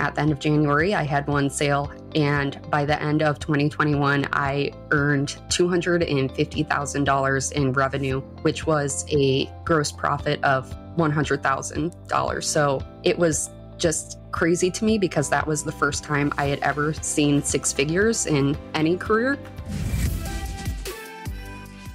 at the end of January, I had one sale. And by the end of 2021, I earned $250,000 in revenue, which was a gross profit of $100,000. So it was just crazy to me because that was the first time I had ever seen six figures in any career.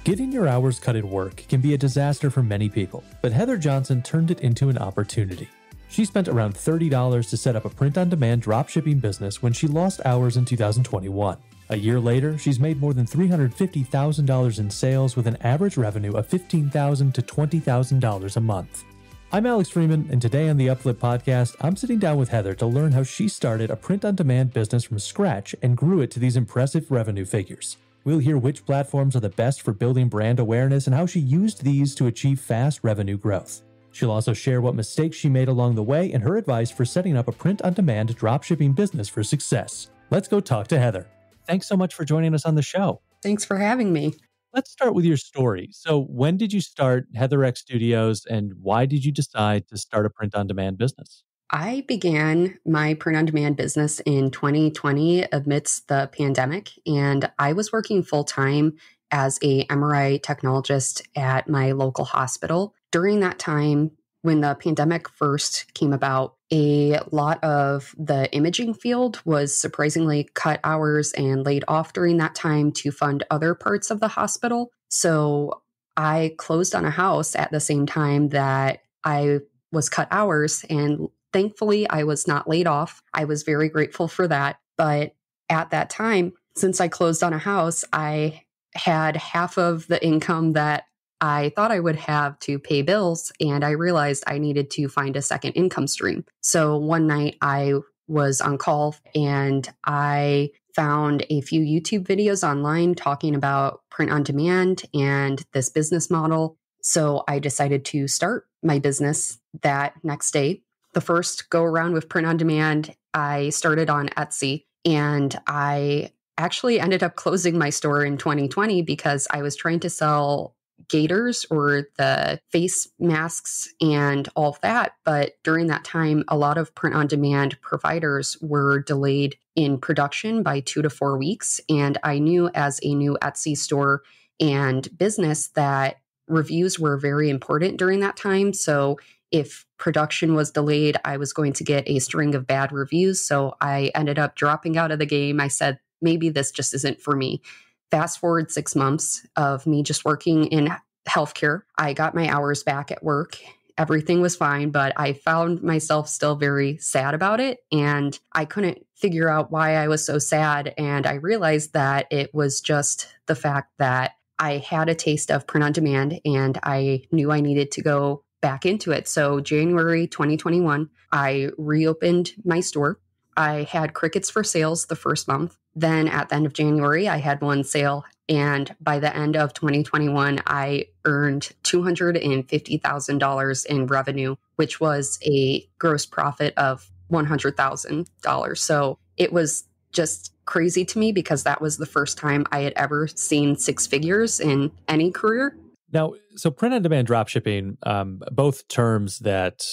Getting your hours cut at work can be a disaster for many people, but Heather Johnson turned it into an opportunity. She spent around $30 to set up a print on demand dropshipping business when she lost hours in 2021. A year later, she's made more than $350,000 in sales with an average revenue of $15,000 to $20,000 a month. I'm Alex Freeman, and today on the Upflip podcast, I'm sitting down with Heather to learn how she started a print on demand business from scratch and grew it to these impressive revenue figures. We'll hear which platforms are the best for building brand awareness and how she used these to achieve fast revenue growth. She'll also share what mistakes she made along the way and her advice for setting up a print on demand dropshipping business for success. Let's go talk to Heather. Thanks so much for joining us on the show. Thanks for having me. Let's start with your story. So, when did you start Heather X Studios and why did you decide to start a print on demand business? I began my print on demand business in 2020 amidst the pandemic, and I was working full time as a MRI technologist at my local hospital during that time, when the pandemic first came about, a lot of the imaging field was surprisingly cut hours and laid off during that time to fund other parts of the hospital. So I closed on a house at the same time that I was cut hours. And thankfully, I was not laid off. I was very grateful for that. But at that time, since I closed on a house, I had half of the income that I thought I would have to pay bills, and I realized I needed to find a second income stream. So one night I was on call and I found a few YouTube videos online talking about print on demand and this business model. So I decided to start my business that next day. The first go around with print on demand, I started on Etsy and I actually ended up closing my store in 2020 because I was trying to sell gaiters or the face masks and all of that. But during that time, a lot of print on demand providers were delayed in production by two to four weeks. And I knew as a new Etsy store and business that reviews were very important during that time. So if production was delayed, I was going to get a string of bad reviews. So I ended up dropping out of the game. I said, maybe this just isn't for me. Fast forward six months of me just working in healthcare. I got my hours back at work. Everything was fine, but I found myself still very sad about it. And I couldn't figure out why I was so sad. And I realized that it was just the fact that I had a taste of print on demand and I knew I needed to go back into it. So, January 2021, I reopened my store. I had crickets for sales the first month. Then at the end of January, I had one sale. And by the end of 2021, I earned $250,000 in revenue, which was a gross profit of $100,000. So it was just crazy to me because that was the first time I had ever seen six figures in any career. Now, so print on demand dropshipping, um, both terms that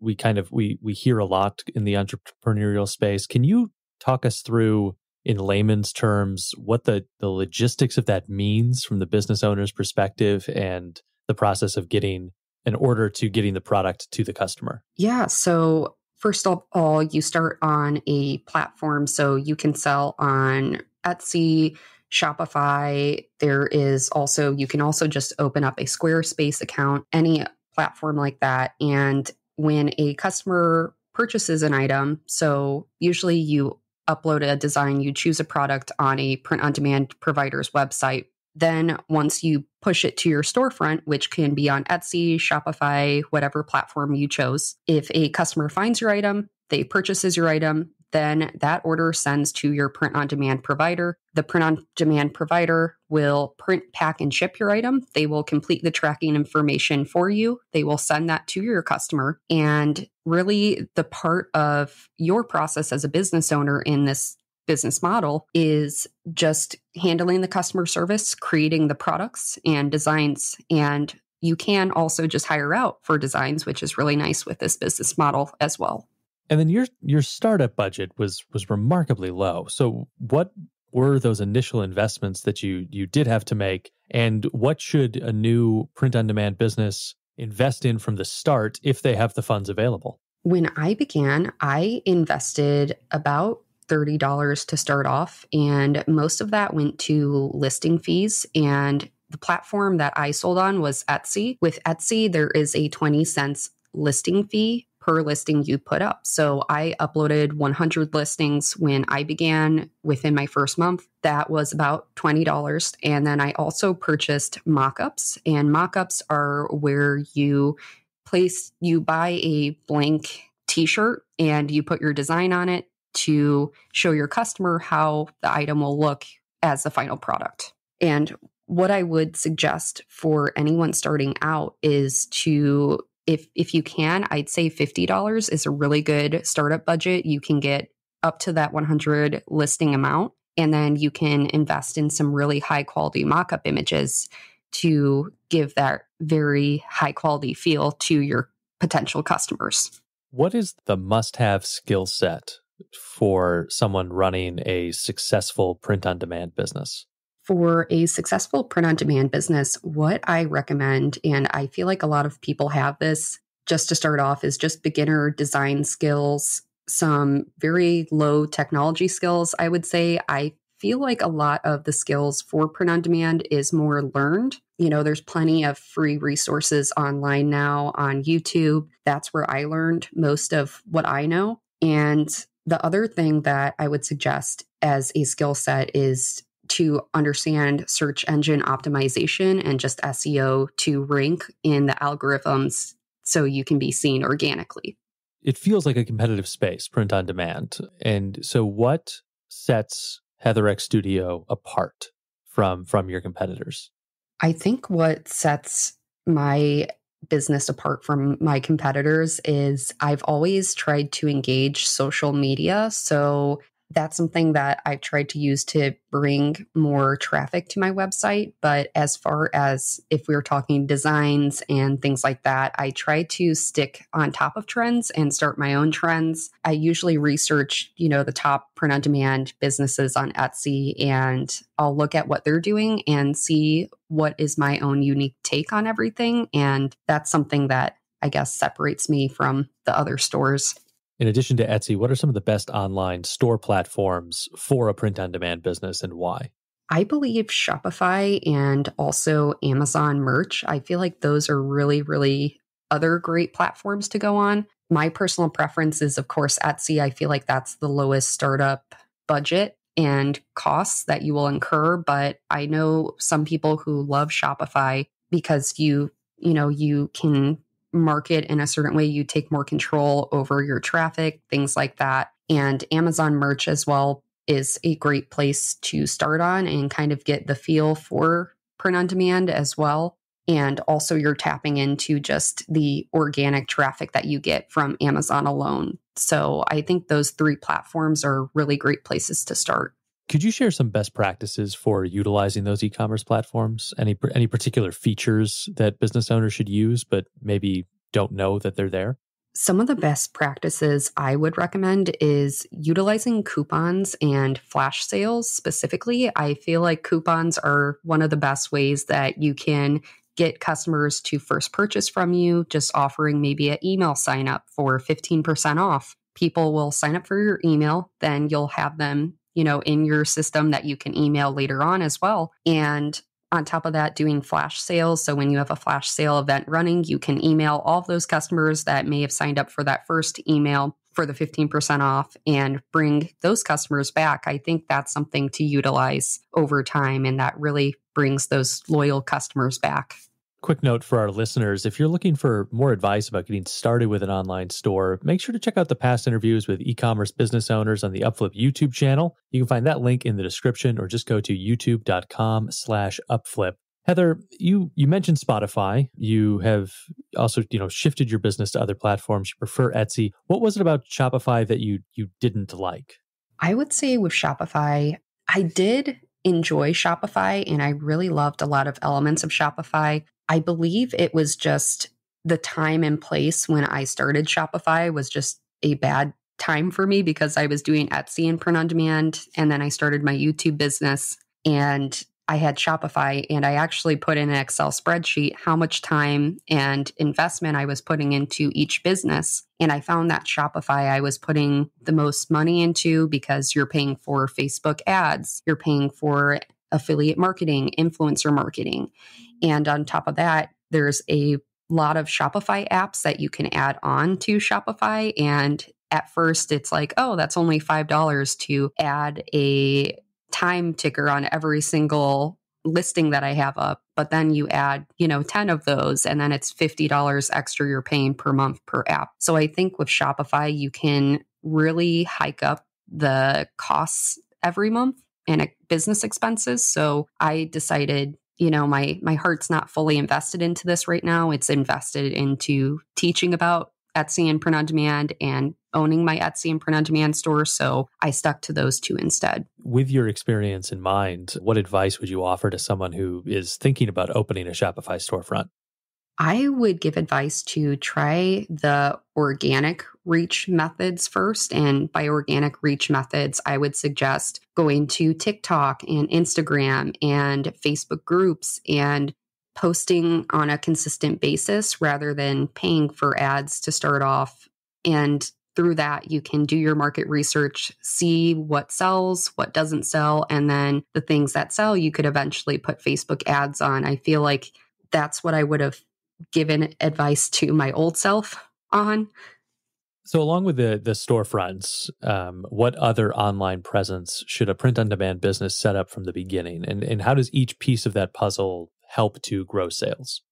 we kind of we we hear a lot in the entrepreneurial space. Can you talk us through in layman's terms what the, the logistics of that means from the business owner's perspective and the process of getting an order to getting the product to the customer? Yeah. So, first of all, you start on a platform. So, you can sell on Etsy, Shopify. There is also, you can also just open up a Squarespace account, any platform like that. And when a customer purchases an item, so usually you upload a design, you choose a product on a print on demand provider's website. Then, once you push it to your storefront, which can be on Etsy, Shopify, whatever platform you chose, if a customer finds your item, they purchases your item, then that order sends to your print on demand provider. The print on demand provider will print, pack, and ship your item. They will complete the tracking information for you. They will send that to your customer. And really, the part of your process as a business owner in this business model is just handling the customer service, creating the products and designs and you can also just hire out for designs, which is really nice with this business model as well. And then your your startup budget was was remarkably low. So what were those initial investments that you you did have to make and what should a new print on demand business invest in from the start if they have the funds available? When I began, I invested about $30 to start off and most of that went to listing fees and the platform that I sold on was Etsy. With Etsy, there is a 20 cents listing fee per listing you put up. So I uploaded 100 listings when I began within my first month. That was about $20. And then I also purchased mock ups, and mock ups are where you place, you buy a blank t shirt and you put your design on it to show your customer how the item will look as the final product. And what I would suggest for anyone starting out is to if if you can, I'd say $50 is a really good startup budget. You can get up to that 100 listing amount and then you can invest in some really high quality mockup images to give that very high quality feel to your potential customers. What is the must have skill set for someone running a successful print on demand business? for a successful print on demand business, what I recommend, and I feel like a lot of people have this just to start off, is just beginner design skills, some very low technology skills, I would say. I feel like a lot of the skills for print on demand is more learned. You know, there's plenty of free resources online now on YouTube. That's where I learned most of what I know. And the other thing that I would suggest as a skill set is to understand search engine optimization and just SEO to rank in the algorithms so you can be seen organically. It feels like a competitive space, print on demand. And so what sets Heather X Studio apart from from your competitors? I think what sets my business apart from my competitors is I've always tried to engage social media. So that's something that I've tried to use to bring more traffic to my website. But as far as if we are talking designs and things like that, I try to stick on top of trends and start my own trends. I usually research, you know, the top print on demand businesses on Etsy and I'll look at what they're doing and see what is my own unique take on everything. And that's something that I guess separates me from the other stores. In addition to Etsy, what are some of the best online store platforms for a print on demand business and why? I believe Shopify and also Amazon merch. I feel like those are really, really other great platforms to go on. My personal preference is, of course, Etsy. I feel like that's the lowest startup budget and costs that you will incur. But I know some people who love Shopify because you, you know, you can market in a certain way, you take more control over your traffic, things like that. And Amazon merch as well is a great place to start on and kind of get the feel for print on demand as well. And also, you're tapping into just the organic traffic that you get from Amazon alone. So, I think those three platforms are really great places to start. Could you share some best practices for utilizing those e-commerce platforms? Any any particular features that business owners should use but maybe don't know that they're there? Some of the best practices I would recommend is utilizing coupons and flash sales specifically. I feel like coupons are one of the best ways that you can get customers to first purchase from you, just offering maybe an email sign up for 15% off people will sign up for your email, then you'll have them you know, in your system that you can email later on as well. And on top of that, doing flash sales. So when you have a flash sale event running, you can email all of those customers that may have signed up for that first email for the 15% off and bring those customers back. I think that's something to utilize over time and that really brings those loyal customers back. Quick note for our listeners if you're looking for more advice about getting started with an online store, make sure to check out the past interviews with e commerce business owners on the Upflip YouTube channel. You can find that link in the description or just go to youtube.com slash upflip. Heather, you, you mentioned Spotify. You have also, you know, shifted your business to other platforms. You prefer Etsy. What was it about Shopify that you you didn't like? I would say with Shopify, I did enjoy Shopify and I really loved a lot of elements of Shopify. I believe it was just the time and place when I started Shopify was just a bad time for me because I was doing Etsy and print on demand. And then I started my YouTube business and I had Shopify and I actually put in an Excel spreadsheet how much time and investment I was putting into each business. And I found that Shopify I was putting the most money into because you're paying for Facebook ads, you're paying for affiliate marketing, influencer marketing. And on top of that, there's a lot of Shopify apps that you can add on to Shopify. And at first, it's like, oh, that's only $5 to add a time ticker on every single listing that I have up, but then you add, you know, 10 of those and then it's $50 extra you're paying per month per app. So I think with Shopify, you can really hike up the costs every month and eh, business expenses. So I decided you know my my heart's not fully invested into this right now it's invested into teaching about etsy and print on demand and owning my etsy and print on demand store so i stuck to those two instead with your experience in mind what advice would you offer to someone who is thinking about opening a shopify storefront I would give advice to try the organic reach methods first. And by organic reach methods, I would suggest going to TikTok and Instagram and Facebook groups and posting on a consistent basis rather than paying for ads to start off. And through that, you can do your market research, see what sells, what doesn't sell, and then the things that sell, you could eventually put Facebook ads on. I feel like that's what I would have given advice to my old self on so, along with the the storefronts, um, what other online presence should a print on demand business set up from the beginning, and and how does each piece of that puzzle help to grow sales?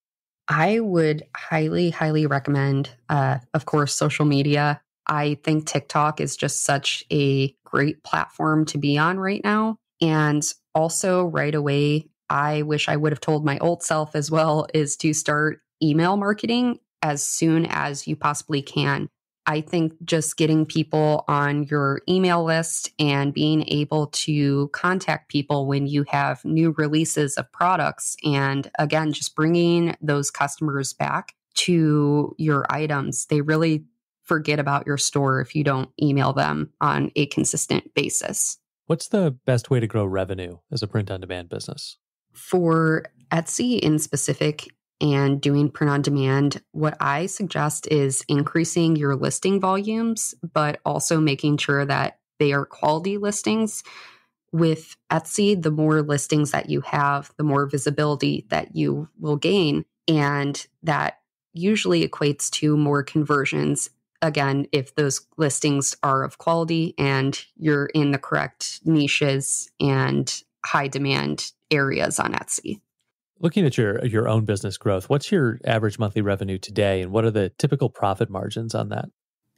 I would highly, highly recommend, uh, of course, social media. I think TikTok is just such a great platform to be on right now, and also right away. I wish I would have told my old self as well is to start email marketing as soon as you possibly can I think just getting people on your email list and being able to contact people when you have new releases of products. And again, just bringing those customers back to your items. They really forget about your store if you don't email them on a consistent basis. What's the best way to grow revenue as a print on demand business? For Etsy in specific, and doing print on demand, what I suggest is increasing your listing volumes, but also making sure that they are quality listings. With Etsy, the more listings that you have, the more visibility that you will gain. And that usually equates to more conversions. Again, if those listings are of quality and you're in the correct niches and high demand areas on Etsy. Looking at your your own business growth, what's your average monthly revenue today and what are the typical profit margins on that?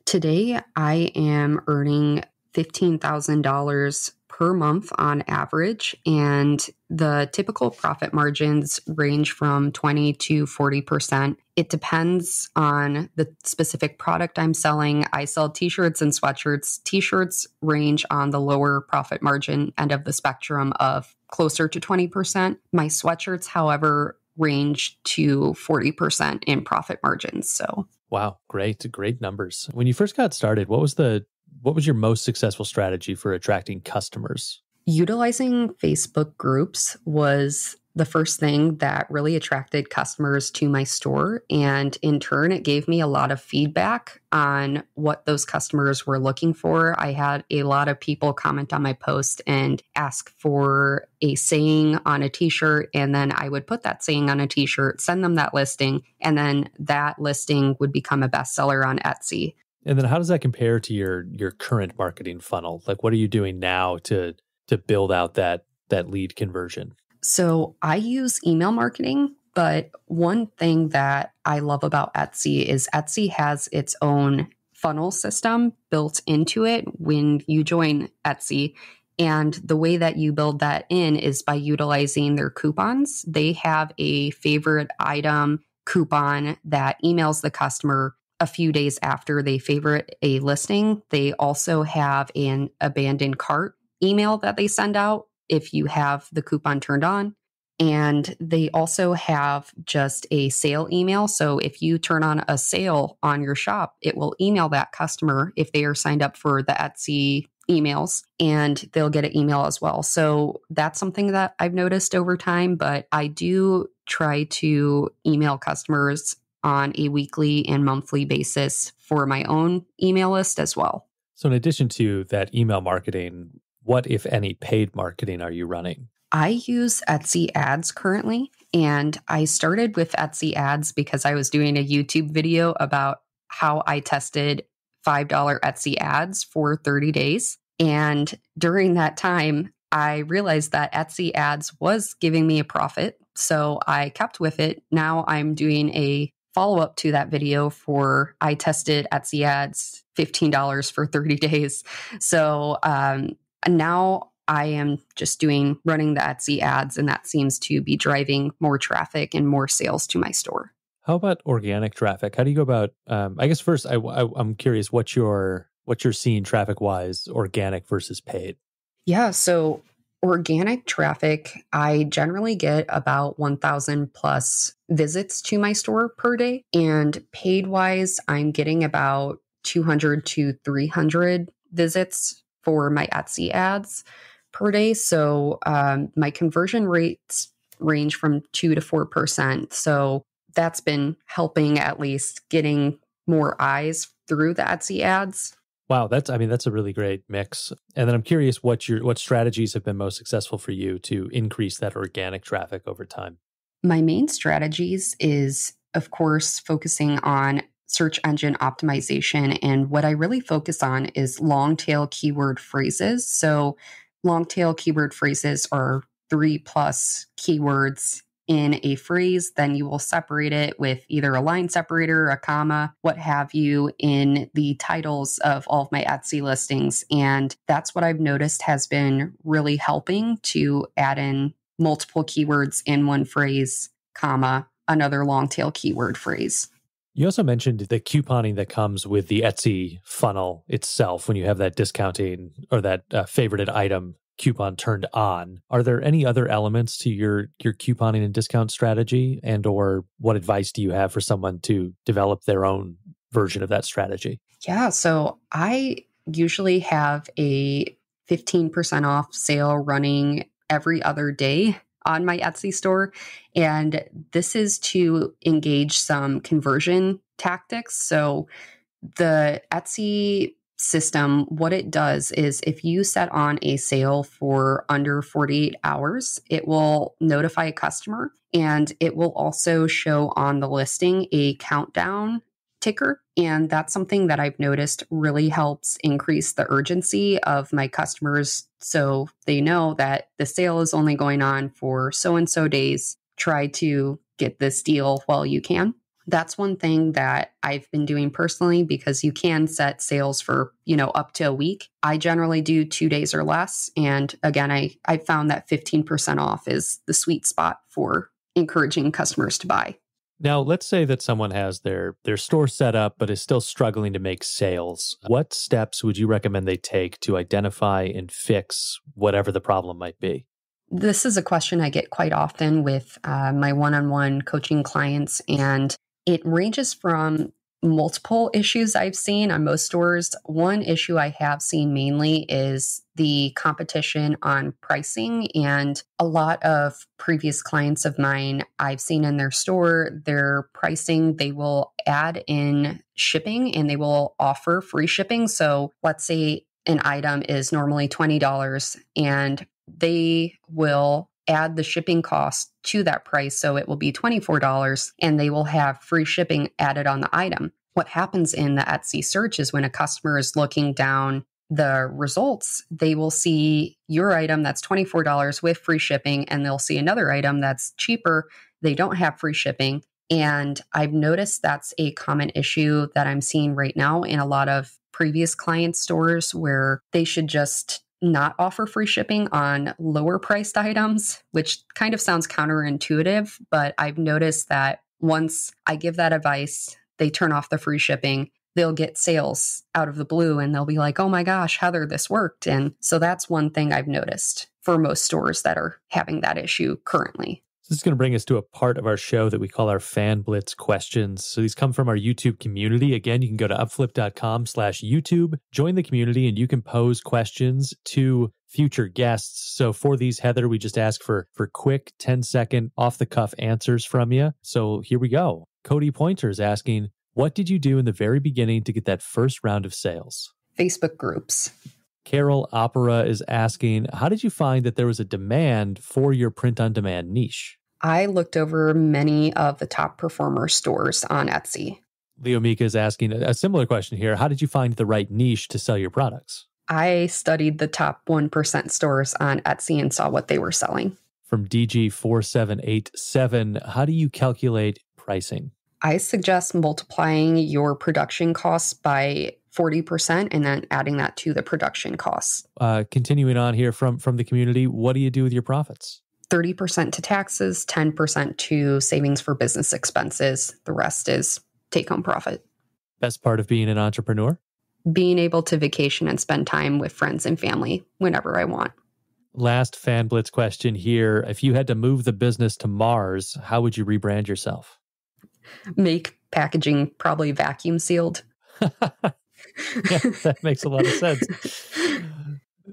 Today I am earning $15,000 per month on average. And the typical profit margins range from 20 to 40%. It depends on the specific product I'm selling. I sell t shirts and sweatshirts. T shirts range on the lower profit margin end of the spectrum of closer to 20%. My sweatshirts, however, range to 40% in profit margins. So, wow, great, great numbers. When you first got started, what was the what was your most successful strategy for attracting customers? Utilizing Facebook groups was the first thing that really attracted customers to my store. And in turn, it gave me a lot of feedback on what those customers were looking for. I had a lot of people comment on my post and ask for a saying on a t shirt. And then I would put that saying on a t shirt, send them that listing, and then that listing would become a bestseller on Etsy. And then how does that compare to your your current marketing funnel? Like what are you doing now to to build out that that lead conversion? So I use email marketing, but one thing that I love about Etsy is Etsy has its own funnel system built into it when you join Etsy. And the way that you build that in is by utilizing their coupons. They have a favorite item coupon that emails the customer a few days after they favorite a listing, they also have an abandoned cart email that they send out if you have the coupon turned on. And they also have just a sale email. So if you turn on a sale on your shop, it will email that customer if they are signed up for the Etsy emails and they'll get an email as well. So that's something that I've noticed over time, but I do try to email customers on a weekly and monthly basis for my own email list as well. So, in addition to that email marketing, what, if any, paid marketing are you running? I use Etsy ads currently. And I started with Etsy ads because I was doing a YouTube video about how I tested $5 Etsy ads for 30 days. And during that time, I realized that Etsy ads was giving me a profit. So I kept with it. Now I'm doing a follow up to that video for I tested Etsy ads $15 for 30 days. So um, now I am just doing running the Etsy ads, and that seems to be driving more traffic and more sales to my store. How about organic traffic? How do you go about? Um, I guess first, I, I, I'm curious what your what you're seeing traffic wise, organic versus paid. Yeah, so organic traffic, I generally get about 1,000 plus visits to my store per day. And paid wise, I'm getting about 200 to 300 visits for my Etsy ads per day. So um, my conversion rates range from 2 to 4%. So that's been helping at least getting more eyes through the Etsy ads Wow, that's I mean that's a really great mix. And then I'm curious what your what strategies have been most successful for you to increase that organic traffic over time. My main strategies is of course focusing on search engine optimization and what I really focus on is long tail keyword phrases. So long tail keyword phrases are 3 plus keywords in a phrase, then you will separate it with either a line separator, a comma, what have you, in the titles of all of my Etsy listings. And that's what I've noticed has been really helping to add in multiple keywords in one phrase, comma, another long tail keyword phrase. You also mentioned the couponing that comes with the Etsy funnel itself when you have that discounting or that uh, favorited item coupon turned on. Are there any other elements to your your couponing and discount strategy and or what advice do you have for someone to develop their own version of that strategy? Yeah, so I usually have a 15% off sale running every other day on my Etsy store. And this is to engage some conversion tactics. So the Etsy system, what it does is if you set on a sale for under 48 hours, it will notify a customer and it will also show on the listing a countdown ticker. And that's something that I've noticed really helps increase the urgency of my customers so they know that the sale is only going on for so and so days. Try to get this deal while you can that's one thing that I've been doing personally because you can set sales for, you know, up to a week. I generally do 2 days or less and again I I found that 15% off is the sweet spot for encouraging customers to buy. Now, let's say that someone has their their store set up but is still struggling to make sales. What steps would you recommend they take to identify and fix whatever the problem might be? this is a question I get quite often with uh, my one on one coaching clients. And it ranges from multiple issues I've seen on most stores. One issue I have seen mainly is the competition on pricing. And a lot of previous clients of mine I've seen in their store, their pricing, they will add in shipping and they will offer free shipping. So let's say an item is normally $20 and they will add the shipping cost to that price. So it will be $24 and they will have free shipping added on the item. What happens in the Etsy search is when a customer is looking down the results, they will see your item that's $24 with free shipping, and they'll see another item that's cheaper. They don't have free shipping. And I've noticed that's a common issue that I'm seeing right now in a lot of previous client stores where they should just not offer free shipping on lower priced items, which kind of sounds counterintuitive, but I've noticed that once I give that advice, they turn off the free shipping. They'll get sales out of the blue and they'll be like, oh my gosh, Heather, this worked. And so that's one thing I've noticed for most stores that are having that issue currently. This is going to bring us to a part of our show that we call our Fan Blitz questions. So these come from our YouTube community. Again, you can go to upflip.com slash YouTube, join the community, and you can pose questions to future guests. So for these, Heather, we just ask for for quick 10 second off the cuff answers from you. So here we go. Cody Pointer is asking, what did you do in the very beginning to get that first round of sales? Facebook groups. Carol Opera is asking, how did you find that there was a demand for your print on demand niche? I looked over many of the top performer stores on Etsy. Leo Mika is asking a similar question here. How did you find the right niche to sell your products? I studied the top 1% stores on Etsy and saw what they were selling. From DG4787, how do you calculate pricing? I suggest multiplying your production costs by 40% and then adding that to the production costs. Uh, continuing on here from from the community, what do you do with your profits? 30% to taxes, 10% to savings for business expenses. The rest is take home profit. Best part of being an entrepreneur? Being able to vacation and spend time with friends and family whenever I want. Last fan blitz question here. If you had to move the business to Mars, how would you rebrand yourself? Make packaging probably vacuum sealed. yeah, that makes a lot of sense.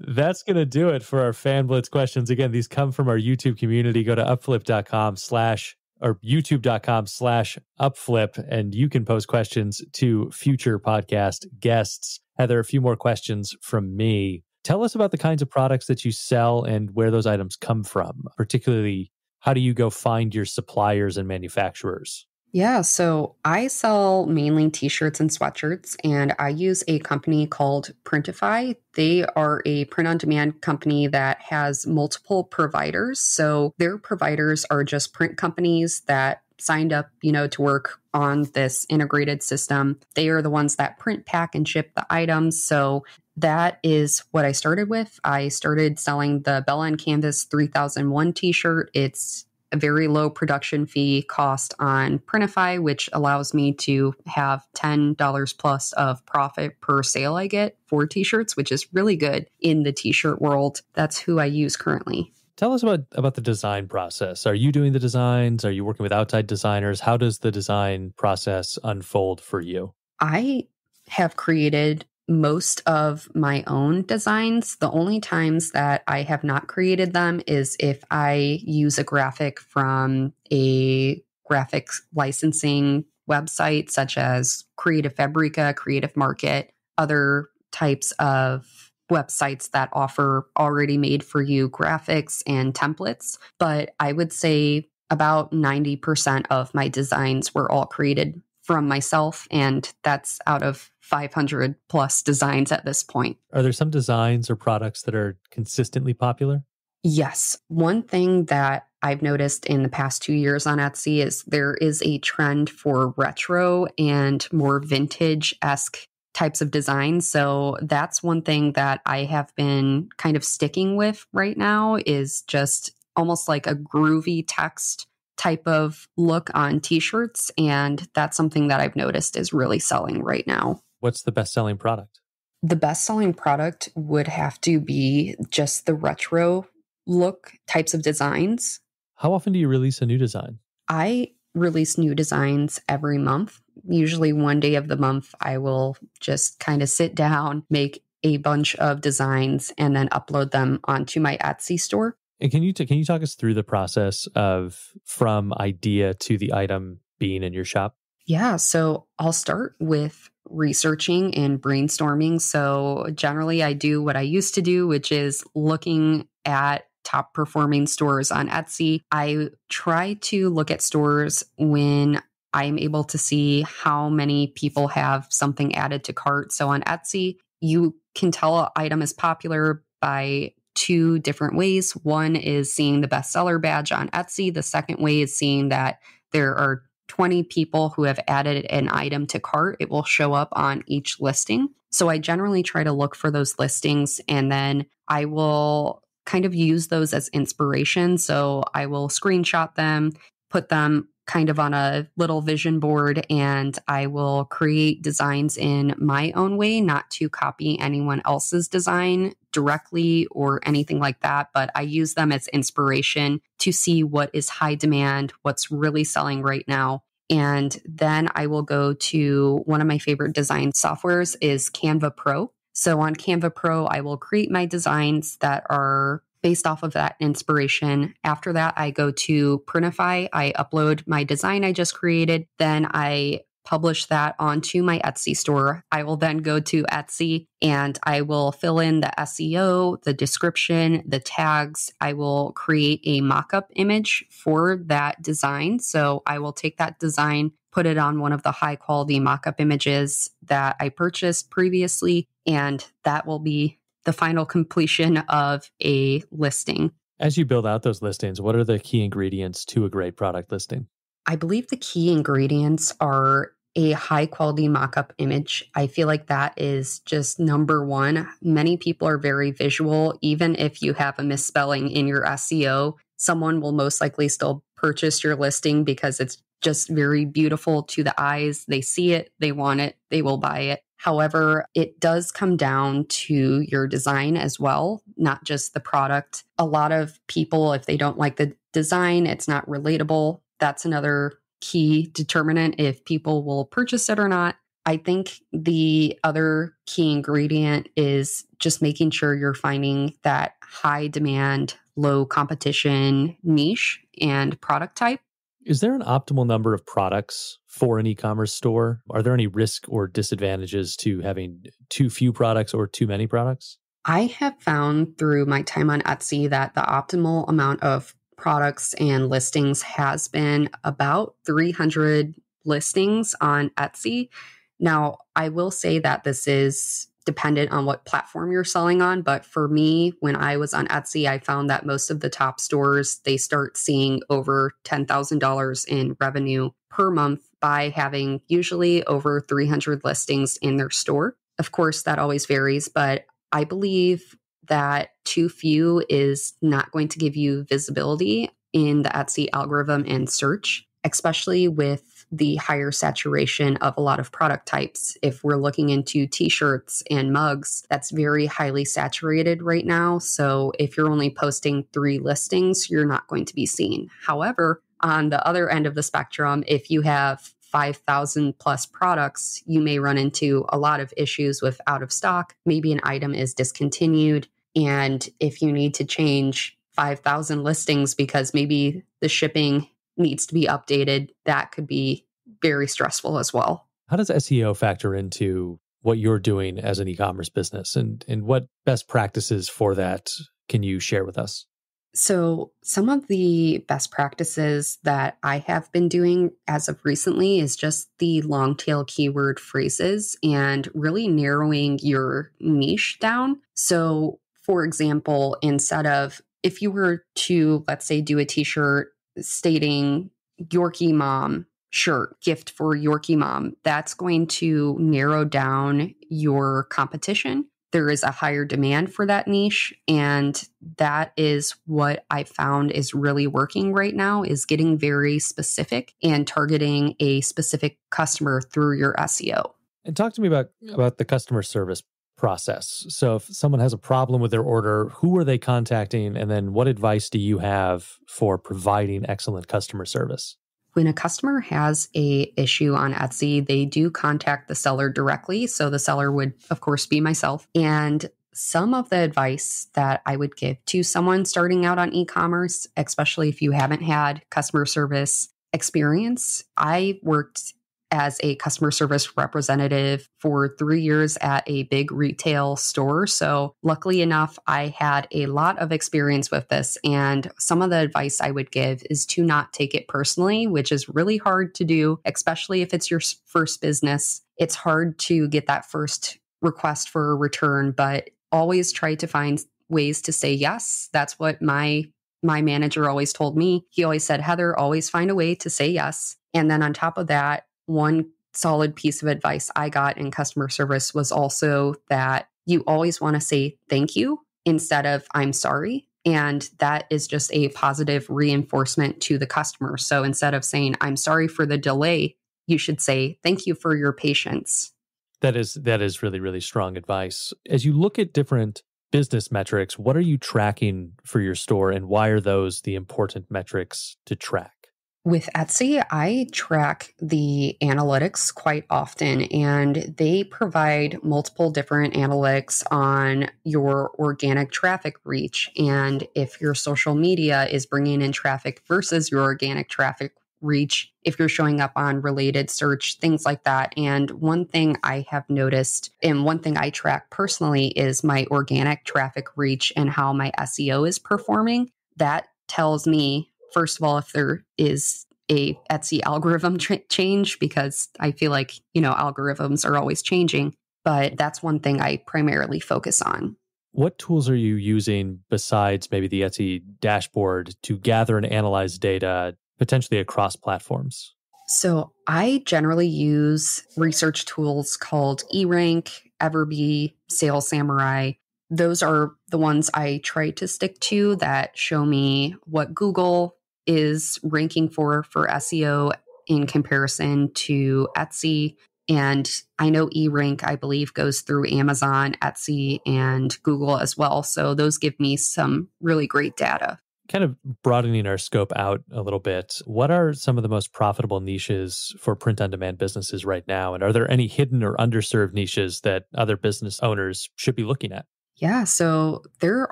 That's going to do it for our fan blitz questions. Again, these come from our YouTube community. Go to upflip.com slash or youtube.com slash upflip and you can post questions to future podcast guests. Heather, a few more questions from me. Tell us about the kinds of products that you sell and where those items come from, particularly how do you go find your suppliers and manufacturers? Yeah, so I sell mainly t shirts and sweatshirts, and I use a company called Printify. They are a print on demand company that has multiple providers. So their providers are just print companies that signed up, you know, to work on this integrated system. They are the ones that print, pack, and ship the items. So that is what I started with. I started selling the Bella and Canvas 3001 t shirt. It's a very low production fee cost on Printify, which allows me to have $10 plus of profit per sale I get for t shirts, which is really good in the t shirt world. That's who I use currently. Tell us about, about the design process. Are you doing the designs? Are you working with outside designers? How does the design process unfold for you? I have created most of my own designs. The only times that I have not created them is if I use a graphic from a graphics licensing website, such as Creative Fabrica, Creative Market, other types of websites that offer already made for you graphics and templates. But I would say about 90% of my designs were all created from myself, and that's out of 500 plus designs at this point. Are there some designs or products that are consistently popular? Yes. One thing that I've noticed in the past two years on Etsy is there is a trend for retro and more vintage esque types of design. So that's one thing that I have been kind of sticking with right now is just almost like a groovy text type of look on t shirts. And that's something that I've noticed is really selling right now. What's the best selling product? The best selling product would have to be just the retro look types of designs. How often do you release a new design? I release new designs every month. Usually, one day of the month, I will just kind of sit down, make a bunch of designs, and then upload them onto my Etsy store. And can you t- can you talk us through the process of from idea to the item being in your shop? Yeah, so I'll start with researching and brainstorming. So generally I do what I used to do, which is looking at top performing stores on Etsy. I try to look at stores when I'm able to see how many people have something added to cart. So on Etsy, you can tell an item is popular by two different ways. One is seeing the bestseller badge on Etsy, the second way is seeing that there are 20 people who have added an item to cart. It will show up on each listing. So I generally try to look for those listings and then I will kind of use those as inspiration. So I will screenshot them, put them kind of on a little vision board and I will create designs in my own way, not to copy anyone else's design directly or anything like that. But I use them as inspiration to see what is high demand, what's really selling right now. And then I will go to one of my favorite design softwares is Canva Pro. So on Canva Pro, I will create my designs that are based off of that inspiration. After that, I go to Printify. I upload my design I just created. Then I publish that onto my Etsy store. I will then go to Etsy and I will fill in the SEO, the description, the tags. I will create a mock up image for that design. So I will take that design, put it on one of the high quality mock up images that I purchased previously, and that will be the final completion of a listing. As you build out those listings, what are the key ingredients to a great product listing? I believe the key ingredients are a high quality mockup image. I feel like that is just number one. Many people are very visual. Even if you have a misspelling in your SEO, someone will most likely still purchase your listing because it's just very beautiful to the eyes. They see it, they want it, they will buy it. However, it does come down to your design as well, not just the product. A lot of people, if they don't like the design, it's not relatable. That's another key determinant if people will purchase it or not. I think the other key ingredient is just making sure you're finding that high demand, low competition niche and product type. Is there an optimal number of products for an e commerce store? Are there any risk or disadvantages to having too few products or too many products? I have found through my time on Etsy that the optimal amount of products and listings has been about 300 listings on Etsy. Now, I will say that this is dependent on what platform you're selling on. But for me, when I was on Etsy, I found that most of the top stores they start seeing over ten thousand dollars in revenue per month by having usually over 300 listings in their store. Of course, that always varies, but I believe that too few is not going to give you visibility in the Etsy algorithm and search, especially with the higher saturation of a lot of product types. If we're looking into t shirts and mugs, that's very highly saturated right now. So if you're only posting three listings, you're not going to be seen. However, on the other end of the spectrum, if you have 5,000 plus products, you may run into a lot of issues with out of stock. Maybe an item is discontinued. And if you need to change 5,000 listings because maybe the shipping needs to be updated, that could be very stressful as well. How does SEO factor into what you're doing as an e-commerce business and and what best practices for that can you share with us? So, some of the best practices that I have been doing as of recently is just the long tail keyword phrases and really narrowing your niche down. So, for example, instead of if you were to, let's say, do a t shirt stating Yorkie mom shirt gift for Yorkie mom, that's going to narrow down your competition. There is a higher demand for that niche. And that is what I found is really working right now is getting very specific and targeting a specific customer through your SEO. And talk to me about about the customer service process. So if someone has a problem with their order, who are they contacting? And then what advice do you have for providing excellent customer service? When a customer has a issue on Etsy, they do contact the seller directly. So the seller would of course be myself and some of the advice that I would give to someone starting out on e-commerce, especially if you haven't had customer service experience. I worked as a customer service representative for three years at a big retail store. So, luckily enough, I had a lot of experience with this. And some of the advice I would give is to not take it personally, which is really hard to do, especially if it's your first business. It's hard to get that first request for a return, but always try to find ways to say yes. That's what my my manager always told me. He always said, Heather, always find a way to say yes. And then on top of that, one solid piece of advice I got in customer service was also that you always want to say thank you instead of I'm sorry. And that is just a positive reinforcement to the customer. So instead of saying, I'm sorry for the delay, you should say, thank you for your patience. That is that is really really strong advice. As you look at different business metrics, what are you tracking for your store and why are those the important metrics to track? With Etsy, I track the analytics quite often, and they provide multiple different analytics on your organic traffic reach. And if your social media is bringing in traffic versus your organic traffic reach, if you're showing up on related search, things like that. And one thing I have noticed, and one thing I track personally, is my organic traffic reach and how my SEO is performing. That tells me first of all, if there is a Etsy algorithm tra- change, because I feel like, you know, algorithms are always changing. But that's one thing I primarily focus on. What tools are you using besides maybe the Etsy dashboard to gather and analyze data potentially across platforms? So I generally use research tools called eRank, Everbee, Sales Samurai. Those are the ones I try to stick to that show me what Google is ranking for for SEO in comparison to Etsy. And I know E-Rank, I believe, goes through Amazon, Etsy, and Google as well. So those give me some really great data. Kind of broadening our scope out a little bit, what are some of the most profitable niches for print on demand businesses right now? And are there any hidden or underserved niches that other business owners should be looking at? Yeah, so there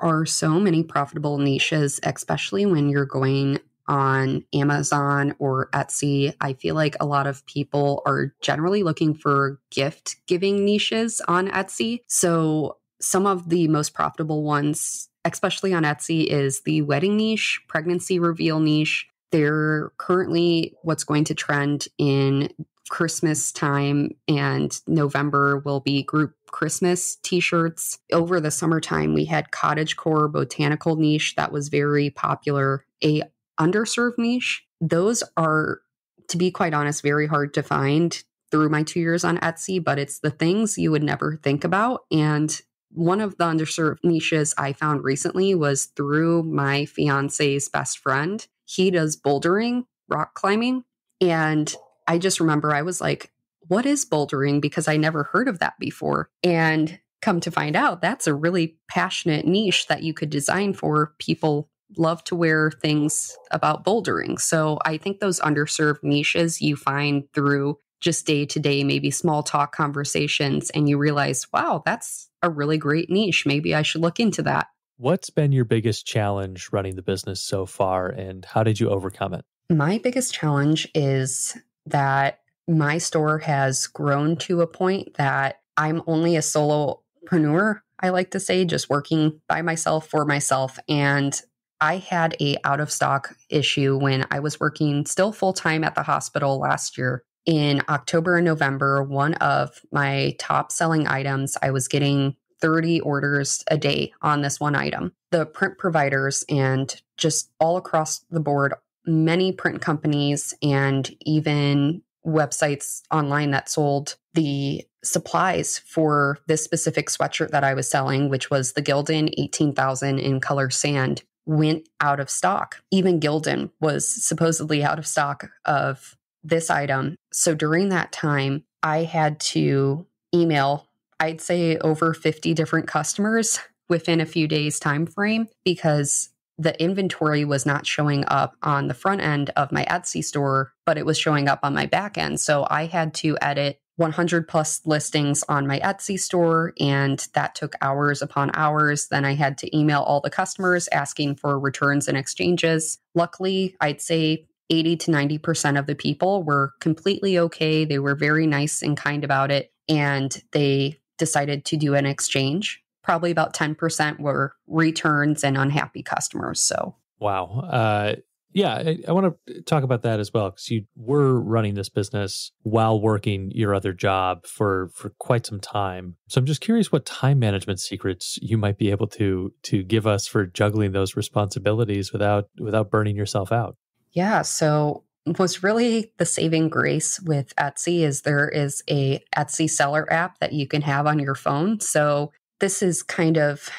are so many profitable niches, especially when you're going on Amazon or Etsy, I feel like a lot of people are generally looking for gift giving niches on Etsy. So some of the most profitable ones, especially on Etsy, is the wedding niche, pregnancy reveal niche. They're currently what's going to trend in Christmas time and November will be group Christmas t-shirts. Over the summertime, we had cottage core botanical niche that was very popular. A underserved niche, those are, to be quite honest, very hard to find through my two years on Etsy, but it's the things you would never think about. And one of the underserved niches I found recently was through my fiance's best friend. He does bouldering, rock climbing. And I just remember I was like, what is bouldering? Because I never heard of that before. And come to find out, that's a really passionate niche that you could design for people love to wear things about bouldering. So I think those underserved niches you find through just day to day, maybe small talk conversations, and you realize, wow, that's a really great niche. Maybe I should look into that. What's been your biggest challenge running the business so far, and how did you overcome it? My biggest challenge is that my store has grown to a point that I'm only a solopreneur, I like to say, just working by myself for myself. And I had a out of stock issue when I was working still full time at the hospital last year. In October and November, one of my top selling items, I was getting 30 orders a day on this one item. The print providers and just all across the board, many print companies and even websites online that sold the supplies for this specific sweatshirt that I was selling, which was the Gildan 18,000 in color sand went out of stock. Even Gildan was supposedly out of stock of this item. So during that time, I had to email, I'd say over 50 different customers within a few days time frame because the inventory was not showing up on the front end of my Etsy store, but it was showing up on my back end. So I had to edit 100 plus listings on my Etsy store, and that took hours upon hours. Then I had to email all the customers asking for returns and exchanges. Luckily, I'd say 80 to 90% of the people were completely okay. They were very nice and kind about it, and they decided to do an exchange. Probably about 10% were returns and unhappy customers. So, wow. Uh, yeah, I, I want to talk about that as well because you were running this business while working your other job for for quite some time. So I'm just curious what time management secrets you might be able to to give us for juggling those responsibilities without without burning yourself out. Yeah, so was really the saving grace with Etsy is there is a Etsy seller app that you can have on your phone. So this is kind of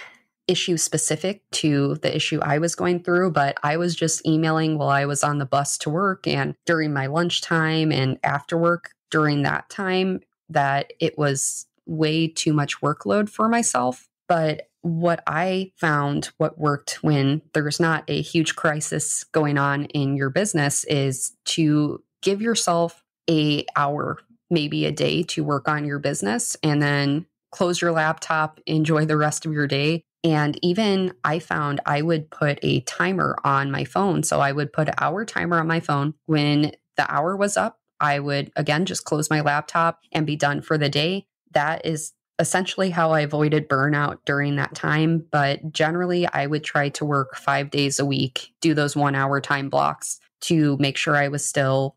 issue specific to the issue I was going through, but I was just emailing while I was on the bus to work and during my lunchtime and after work during that time that it was way too much workload for myself. But what I found, what worked when there's not a huge crisis going on in your business is to give yourself a hour, maybe a day to work on your business and then close your laptop, enjoy the rest of your day and even I found I would put a timer on my phone. So I would put an hour timer on my phone. When the hour was up, I would again just close my laptop and be done for the day. That is essentially how I avoided burnout during that time. But generally, I would try to work five days a week, do those one hour time blocks to make sure I was still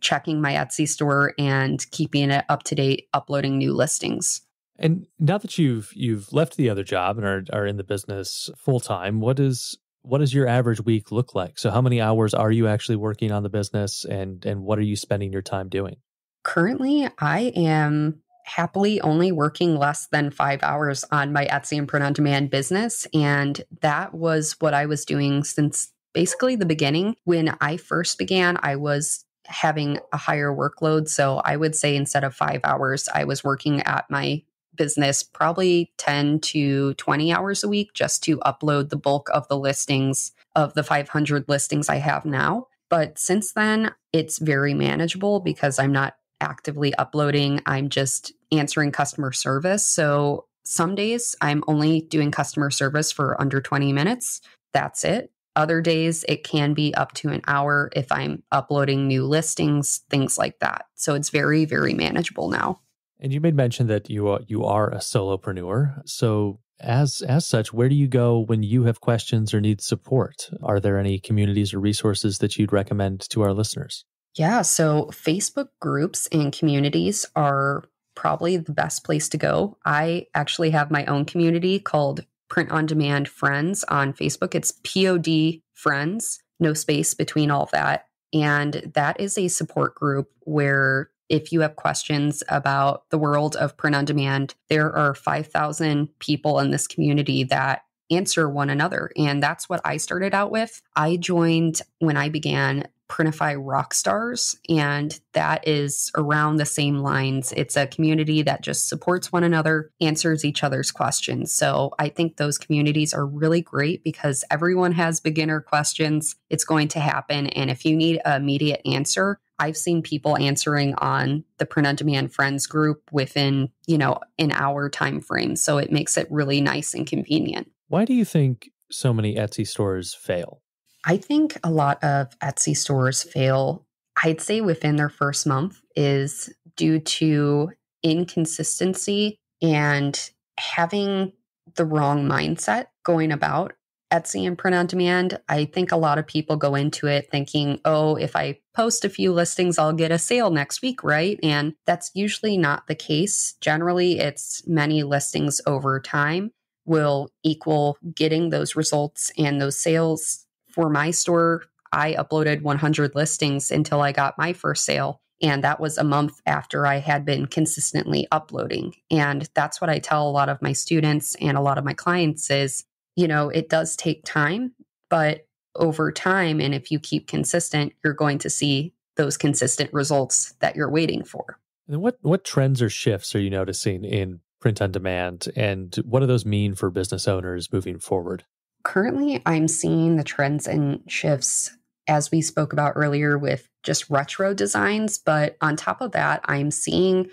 checking my Etsy store and keeping it up to date, uploading new listings. And now that you've you've left the other job and are are in the business full time, what is what does your average week look like? So how many hours are you actually working on the business and and what are you spending your time doing? Currently, I am happily only working less than 5 hours on my Etsy and print on demand business and that was what I was doing since basically the beginning when I first began, I was having a higher workload. So I would say instead of five hours, I was working at my business probably 10 to 20 hours a week just to upload the bulk of the listings of the 500 listings I have now. But since then, it's very manageable because I'm not actively uploading, I'm just answering customer service. So some days I'm only doing customer service for under 20 minutes. That's it. Other days it can be up to an hour if I'm uploading new listings, things like that. So it's very, very manageable now. And you made mention that you are you are a solopreneur. So as as such, where do you go when you have questions or need support? Are there any communities or resources that you'd recommend to our listeners? Yeah, so Facebook groups and communities are probably the best place to go. I actually have my own community called Print on Demand Friends on Facebook. It's POD Friends, no space between all that. And that is a support group where if you have questions about the world of print on demand, there are 5,000 people in this community that answer one another. And that's what I started out with. I joined when I began Printify Rockstars, and that is around the same lines. It's a community that just supports one another, answers each other's questions. So I think those communities are really great because everyone has beginner questions. It's going to happen. And if you need an immediate answer, I've seen people answering on the print on demand friends group within, you know, an hour time frame. So it makes it really nice and convenient. Why do you think so many Etsy stores fail? I think a lot of Etsy stores fail, I'd say within their first month is due to inconsistency and having the wrong mindset going about Etsy and print on demand, I think a lot of people go into it thinking, oh, if I post a few listings, I'll get a sale next week, right? And that's usually not the case. Generally, it's many listings over time will equal getting those results and those sales. For my store, I uploaded 100 listings until I got my first sale. And that was a month after I had been consistently uploading. And that's what I tell a lot of my students and a lot of my clients is you know, it does take time, but over time, and if you keep consistent, you're going to see those consistent results that you're waiting for. And what what trends or shifts are you noticing in print on demand, and what do those mean for business owners moving forward? Currently, I'm seeing the trends and shifts as we spoke about earlier with just retro designs. But on top of that, I'm seeing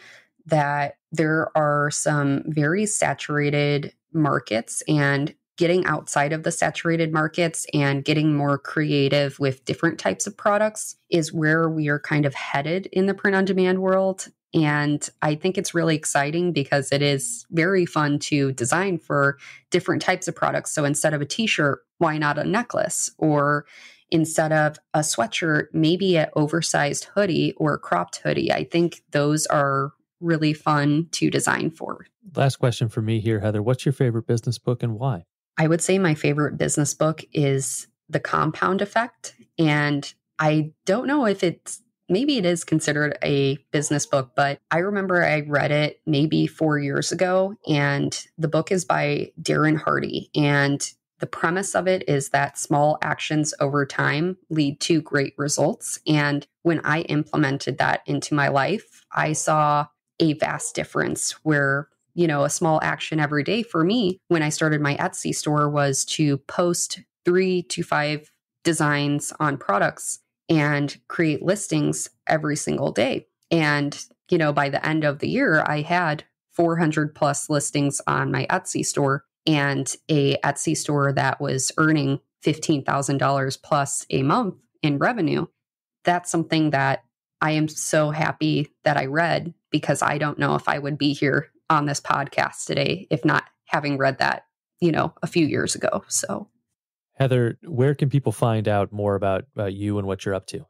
that there are some very saturated markets and getting outside of the saturated markets and getting more creative with different types of products is where we are kind of headed in the print on demand world. And I think it's really exciting because it is very fun to design for different types of products. So instead of a t shirt, why not a necklace? Or instead of a sweatshirt, maybe an oversized hoodie or a cropped hoodie. I think those are really fun to design for. Last question for me here, Heather. What's your favorite business book and why? I would say my favorite business book is The Compound Effect. And I don't know if it's maybe it is considered a business book, but I remember I read it maybe four years ago. And the book is by Darren Hardy. And the premise of it is that small actions over time lead to great results. And when I implemented that into my life, I saw a vast difference where you know, a small action every day for me when I started my Etsy store was to post three to five designs on products and create listings every single day. And, you know, by the end of the year, I had 400 plus listings on my Etsy store and a Etsy store that was earning $15,000 plus a month in revenue. That's something that I am so happy that I read because I don't know if I would be here on this podcast today, if not having read that, you know, a few years ago. So, Heather, where can people find out more about uh, you and what you're up to?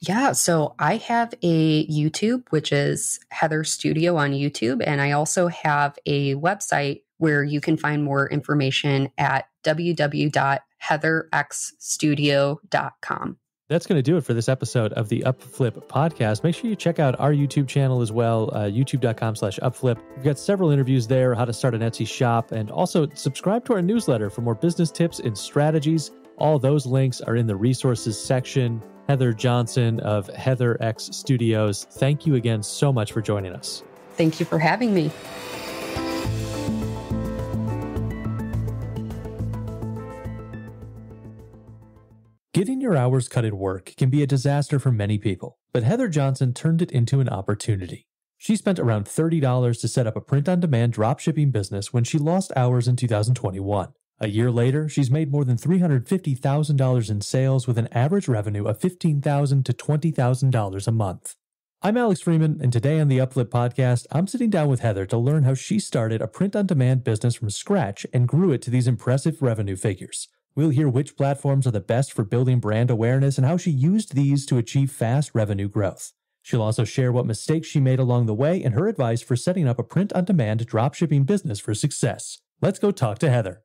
Yeah, so I have a YouTube, which is Heather Studio on YouTube. And I also have a website where you can find more information at www.heatherxstudio.com that's going to do it for this episode of the Upflip podcast. Make sure you check out our YouTube channel as well, uh, youtube.com slash upflip. We've got several interviews there, how to start an Etsy shop, and also subscribe to our newsletter for more business tips and strategies. All those links are in the resources section. Heather Johnson of Heather X Studios, thank you again so much for joining us. Thank you for having me. Getting your hours cut at work can be a disaster for many people, but Heather Johnson turned it into an opportunity. She spent around $30 to set up a print on demand dropshipping business when she lost hours in 2021. A year later, she's made more than $350,000 in sales with an average revenue of $15,000 to $20,000 a month. I'm Alex Freeman, and today on the Upflip podcast, I'm sitting down with Heather to learn how she started a print on demand business from scratch and grew it to these impressive revenue figures. We'll hear which platforms are the best for building brand awareness and how she used these to achieve fast revenue growth. She'll also share what mistakes she made along the way and her advice for setting up a print on demand dropshipping business for success. Let's go talk to Heather.